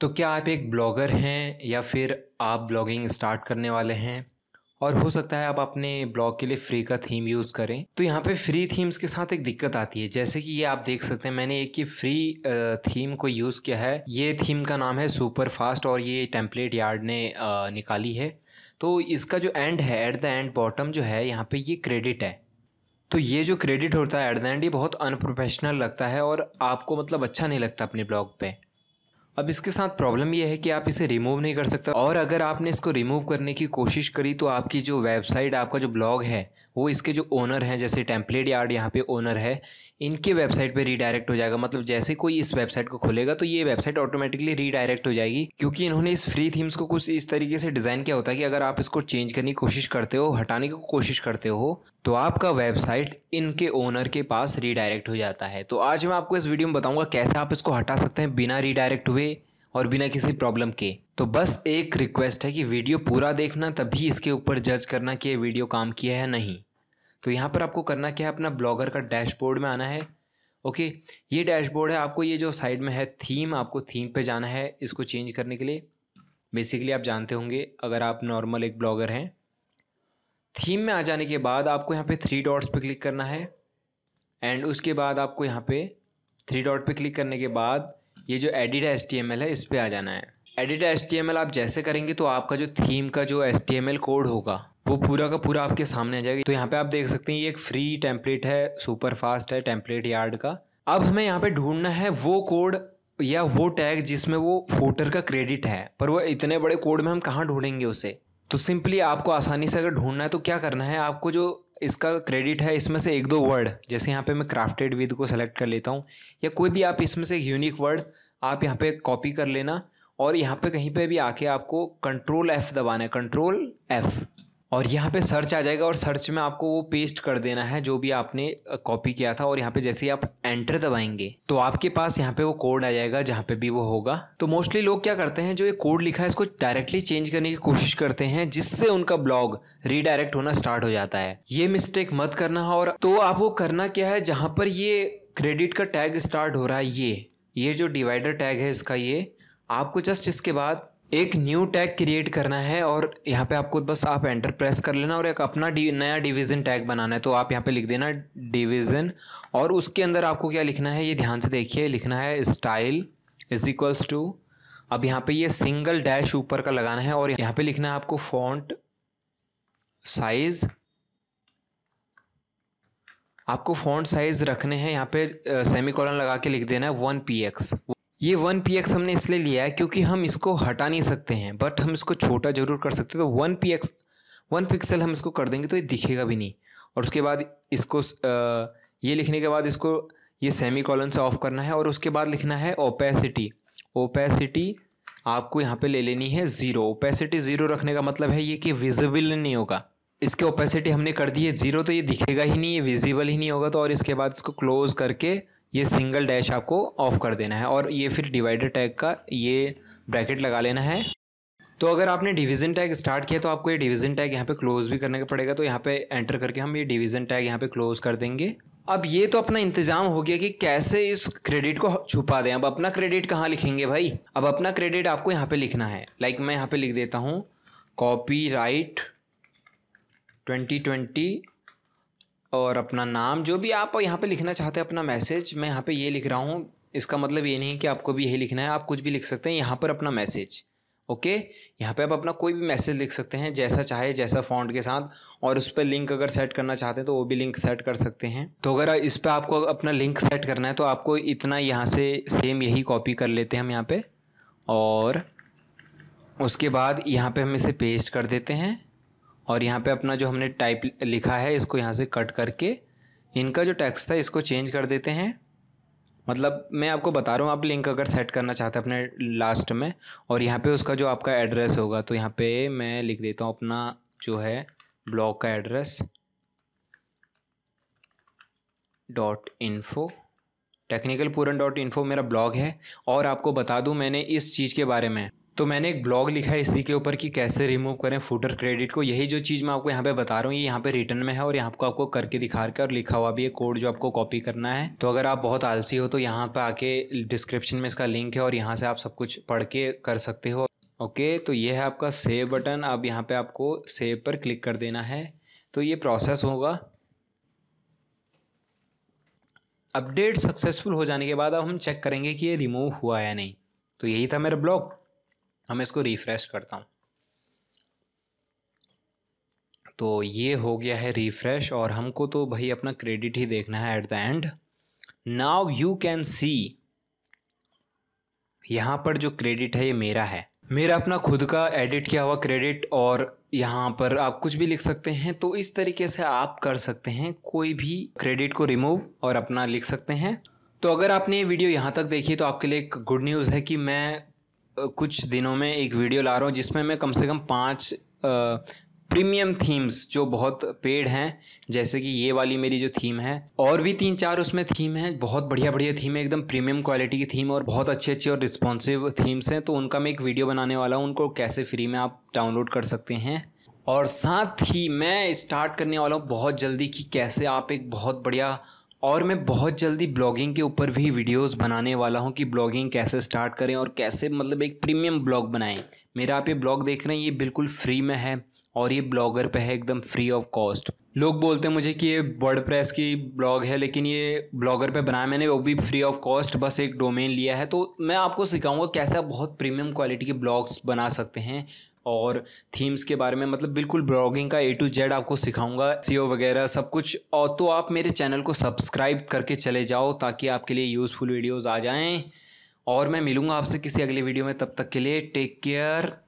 तो क्या आप एक ब्लॉगर हैं या फिर आप ब्लॉगिंग स्टार्ट करने वाले हैं और हो सकता है आप अपने ब्लॉग के लिए फ्री का थीम यूज़ करें तो यहाँ पे फ्री थीम्स के साथ एक दिक्कत आती है जैसे कि ये आप देख सकते हैं मैंने एक ये फ्री थीम को यूज़ किया है ये थीम का नाम है सुपर फास्ट और ये टेम्पलेट यार्ड ने निकाली है तो इसका जो एंड है एट द एंड बॉटम जो है यहाँ पर ये क्रेडिट है तो ये जो क्रेडिट होता है एट द एंड ये बहुत अनप्रोफेशनल लगता है और आपको मतलब अच्छा नहीं लगता अपने ब्लॉग पर अब इसके साथ प्रॉब्लम यह है कि आप इसे रिमूव नहीं कर सकते और अगर आपने इसको रिमूव करने की कोशिश करी तो आपकी जो वेबसाइट आपका जो ब्लॉग है वो इसके जो ओनर हैं जैसे टेम्पलेट यार्ड यहाँ पे ओनर है इनके वेबसाइट पे रीडायरेक्ट हो जाएगा मतलब जैसे कोई इस वेबसाइट को खोलेगा तो ये वेबसाइट ऑटोमेटिकली रीडायरेक्ट हो जाएगी क्योंकि इन्होंने इस फ्री थीम्स को कुछ इस तरीके से डिज़ाइन किया होता है कि अगर आप इसको चेंज करने की कोशिश करते हो हटाने की कोशिश करते हो तो आपका वेबसाइट इनके ओनर के पास रीडायरेक्ट हो जाता है तो आज मैं आपको इस वीडियो में बताऊंगा कैसे आप इसको हटा सकते हैं बिना रीडायरेक्ट हुए और बिना किसी प्रॉब्लम के तो बस एक रिक्वेस्ट है कि वीडियो पूरा देखना तभी इसके ऊपर जज करना कि ये वीडियो काम किया है नहीं तो यहाँ पर आपको करना क्या है अपना ब्लॉगर का डैशबोर्ड में आना है ओके ये डैशबोर्ड है आपको ये जो साइड में है थीम आपको थीम पे जाना है इसको चेंज करने के लिए बेसिकली आप जानते होंगे अगर आप नॉर्मल एक ब्लॉगर हैं थीम में आ जाने के बाद आपको यहाँ पे थ्री डॉट्स पे क्लिक करना है एंड उसके बाद आपको यहाँ पे थ्री डॉट पे क्लिक करने के बाद ये जो एडिट एस है इस पर आ जाना है एडिट एस आप जैसे करेंगे तो आपका जो थीम का जो एस कोड होगा वो पूरा का पूरा आपके सामने आ जाएगा तो यहाँ पे आप देख सकते हैं ये एक फ्री टेम्पलेट है सुपर फास्ट है टेम्पलेट यार्ड का अब हमें यहाँ पे ढूंढना है वो कोड या वो टैग जिसमें वो फोटर का क्रेडिट है पर वो इतने बड़े कोड में हम कहाँ ढूंढेंगे उसे तो सिंपली आपको आसानी से अगर ढूंढना है तो क्या करना है आपको जो इसका क्रेडिट है इसमें से एक दो वर्ड जैसे यहाँ पे मैं क्राफ्टेड विद को सेलेक्ट कर लेता हूँ या कोई भी आप इसमें से यूनिक वर्ड आप यहाँ पे कॉपी कर लेना और यहाँ पे कहीं पे भी आके आपको कंट्रोल एफ़ दबाना है कंट्रोल एफ़ और यहाँ पे सर्च आ जाएगा और सर्च में आपको वो पेस्ट कर देना है जो भी आपने कॉपी किया था और यहाँ पे जैसे ही आप एंटर दबाएंगे तो आपके पास यहाँ पे वो कोड आ जाएगा जहाँ पे भी वो होगा तो मोस्टली लोग क्या करते हैं जो ये कोड लिखा है इसको डायरेक्टली चेंज करने की कोशिश करते हैं जिससे उनका ब्लॉग रीडायरेक्ट होना स्टार्ट हो जाता है ये मिस्टेक मत करना है और तो आपको करना क्या है जहाँ पर ये क्रेडिट का टैग स्टार्ट हो रहा है ये ये जो डिवाइडर टैग है इसका ये आपको जस्ट इसके बाद एक न्यू टैग क्रिएट करना है और यहाँ पे आपको बस आप एंटर प्रेस कर लेना और एक अपना डि, नया डिवीज़न टैग बनाना है तो आप यहाँ पे लिख देना डिवीज़न और उसके अंदर आपको क्या लिखना है ये ध्यान से देखिए लिखना है स्टाइल इज इक्वल्स टू अब यहाँ पे ये सिंगल डैश ऊपर का लगाना है और यहाँ पे लिखना है आपको फॉन्ट साइज़ आपको फॉन्ट साइज़ रखने हैं यहाँ पे सेमी कॉलन लगा के लिख देना है वन पी एक्स ये वन पी एक्स हमने इसलिए लिया है क्योंकि हम इसको हटा नहीं सकते हैं बट हम इसको छोटा जरूर कर सकते हैं तो one P X one pixel हम इसको कर देंगे तो ये दिखेगा भी नहीं और उसके बाद इसको ये लिखने के बाद इसको ये सेमी कॉलन से ऑफ करना है और उसके बाद लिखना है ओपेसिटी ओपेसिटी आपको यहाँ पे ले लेनी है ज़ीरो ओपेसिटी ज़ीरो रखने का मतलब है ये कि विजिबल नहीं होगा इसके ओपेसिटी हमने कर दी है ज़ीरो तो ये दिखेगा ही नहीं ये विजिबल ही नहीं होगा तो और इसके बाद इसको क्लोज करके ये सिंगल डैश आपको ऑफ़ कर देना है और ये फिर डिवाइडर टैग का ये ब्रैकेट लगा लेना है तो अगर आपने डिवीज़न टैग स्टार्ट किया तो आपको ये डिवीज़न टैग यहाँ पे क्लोज़ भी करने का पड़ेगा तो यहाँ पे एंटर करके हम ये डिवीज़न टैग यहाँ पे क्लोज़ कर देंगे अब ये तो अपना इंतजाम हो गया कि कैसे इस क्रेडिट को छुपा दें अब अपना क्रेडिट कहाँ लिखेंगे भाई अब अपना क्रेडिट आपको यहाँ पे लिखना है लाइक मैं यहाँ पे लिख देता हूँ कॉपी राइट ट्वेंटी ट्वेंटी और अपना नाम जो भी आप यहाँ पे लिखना चाहते हैं अपना मैसेज मैं यहाँ पे ये लिख रहा हूँ इसका मतलब ये नहीं कि आपको भी यही लिखना है आप कुछ भी लिख सकते हैं यहाँ पर अपना मैसेज ओके यहाँ पे आप अपना कोई भी मैसेज लिख सकते हैं जैसा चाहे जैसा फॉन्ट के साथ और उस पर लिंक अगर सेट करना चाहते हैं तो वो भी लिंक सेट कर सकते हैं तो अगर इस पर आपको अपना लिंक सेट करना है तो आपको इतना यहाँ से सेम यही कॉपी कर लेते हैं हम यहाँ पर और उसके बाद यहाँ पर हम इसे पेस्ट कर देते हैं और यहाँ पे अपना जो हमने टाइप लिखा है इसको यहाँ से कट करके इनका जो टैक्स था इसको चेंज कर देते हैं मतलब मैं आपको बता रहा हूँ आप लिंक अगर सेट करना चाहते हैं अपने लास्ट में और यहाँ पे उसका जो आपका एड्रेस होगा तो यहाँ पे मैं लिख देता हूँ अपना जो है ब्लॉग का address dot info technical Puran dot info मेरा ब्लॉग है और आपको बता दूँ मैंने इस चीज़ के बारे में तो मैंने एक ब्लॉग लिखा है इसी के ऊपर कि कैसे रिमूव करें फूटर क्रेडिट को यही जो चीज़ मैं आपको यहाँ पे बता रहा हूँ ये यहाँ पे रिटर्न में है और यहाँ को आपको करके दिखा रहा है और लिखा हुआ भी है कोड जो आपको कॉपी करना है तो अगर आप बहुत आलसी हो तो यहाँ पर आके डिस्क्रिप्शन में इसका लिंक है और यहाँ से आप सब कुछ पढ़ के कर सकते हो ओके तो ये है आपका सेव बटन अब यहाँ पर आपको सेव पर क्लिक कर देना है तो ये प्रोसेस होगा अपडेट सक्सेसफुल हो जाने के बाद अब हम चेक करेंगे कि ये रिमूव हुआ या नहीं तो यही था मेरा ब्लॉग हम इसको रिफ़्रेश करता हूँ तो ये हो गया है रिफ़्रेश और हमको तो भाई अपना क्रेडिट ही देखना है at the end now you can see यहाँ पर जो क्रेडिट है ये मेरा है मेरा अपना खुद का एडिट किया हुआ क्रेडिट और यहाँ पर आप कुछ भी लिख सकते हैं तो इस तरीके से आप कर सकते हैं कोई भी क्रेडिट को रिमूव और अपना लिख सकते हैं तो अगर आपने ये वीडियो यहाँ तक देखी तो आपके लिए एक गुड न्यूज़ है कि मैं कुछ दिनों में एक वीडियो ला रहा हूँ जिसमें मैं कम से कम पाँच प्रीमियम थीम्स जो बहुत पेड हैं जैसे कि ये वाली मेरी जो थीम है और भी तीन चार उसमें थीम हैं बहुत बढ़िया बढ़िया थीम है एकदम प्रीमियम क्वालिटी की थीम और बहुत अच्छी अच्छी और रिस्पॉन्सिव थीम्स हैं तो उनका मैं एक वीडियो बनाने वाला हूँ उनको कैसे फ्री में आप डाउनलोड कर सकते हैं और साथ ही मैं स्टार्ट करने वाला हूँ बहुत जल्दी कि कैसे आप एक बहुत बढ़िया और मैं बहुत जल्दी ब्लॉगिंग के ऊपर भी वीडियोस बनाने वाला हूँ कि ब्लॉगिंग कैसे स्टार्ट करें और कैसे मतलब एक प्रीमियम ब्लॉग बनाएं मेरा आप ये ब्लॉग देख रहे हैं ये बिल्कुल फ्री में है और ये ब्लॉगर पे है एकदम फ्री ऑफ कॉस्ट लोग बोलते हैं मुझे कि ये वर्ड प्रेस की ब्लॉग है लेकिन ये ब्लॉगर पे बनाया मैंने वो भी फ्री ऑफ कॉस्ट बस एक डोमेन लिया है तो मैं आपको सिखाऊंगा कैसे आप बहुत प्रीमियम क्वालिटी के ब्लॉग्स बना सकते हैं और थीम्स के बारे में मतलब बिल्कुल ब्लॉगिंग का ए टू जेड आपको सिखाऊंगा सीओ वगैरह सब कुछ और तो आप मेरे चैनल को सब्सक्राइब करके चले जाओ ताकि आपके लिए यूज़फुल वीडियोज़ आ जाएँ और मैं मिलूँगा आपसे किसी अगले वीडियो में तब तक के लिए टेक केयर